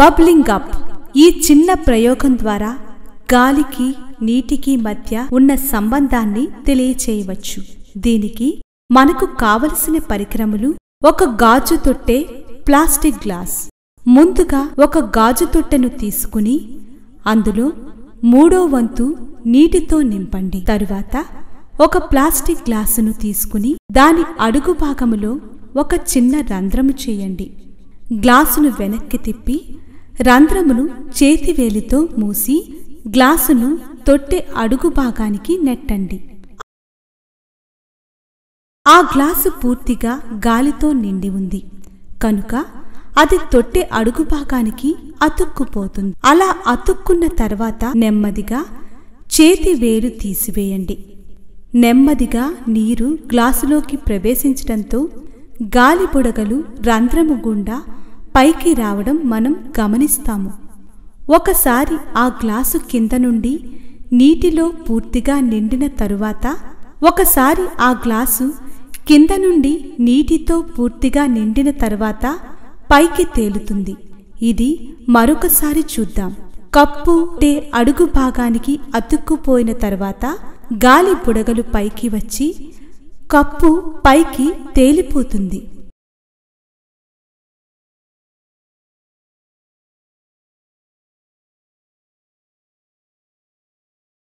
bubbling up ఈ చిన్న ప్రయోగం ద్వారా గాలికి నీటికి మధ్య ఉన్న సంబంధాన్ని తెలియచేయవచ్చు దీనికి మనకు కావలసిన పరికరములు ఒక గాజు తొట్టె ప్లాస్టిక్ గ్లాస్ ముందుగా ఒక గాజు తొట్టెను తీసుకుని అందులో మూడో వంతు నీటితో నింపండి తరువాత ఒక ప్లాస్టిక్ గ్లాసును తీసుకుని దాని అడుగు భాగములో ఒక చిన్న రంధ్రము చేయండి గ్లాసును వెనక్కి తిప్పి రంధ్రమును చేతివేలితో మూసి గ్లాసును తొట్టె అడుగు భాగానికి నెట్టండి ఆ గ్లాసు పూర్తిగా గాలితో నిండి ఉంది కనుక అది తొట్టె అడుగు భాగానికి అతుక్కుపోతుంది అలా అతుక్కున్న తర్వాత నెమ్మదిగా చేతి వేలు తీసివేయండి నెమ్మదిగా నీరు గ్లాసులోకి ప్రవేశించడంతో గాలి బుడగలు రంధ్రము గుండా పైకి రావడం మనం గమనిస్తాము ఒకసారి ఆ గ్లాసు కింద నుండి నీటిలో పూర్తిగా నిండిన తరువాత ఒకసారి ఆ గ్లాసు కింద నుండి నీటితో పూర్తిగా నిండిన తర్వాత పైకి తేలుతుంది ఇది మరొకసారి చూద్దాం కప్పు టే అడుగు భాగానికి అతుక్కుపోయిన తర్వాత గాలి బుడగలు పైకి వచ్చి కప్పు పైకి తేలిపోతుంది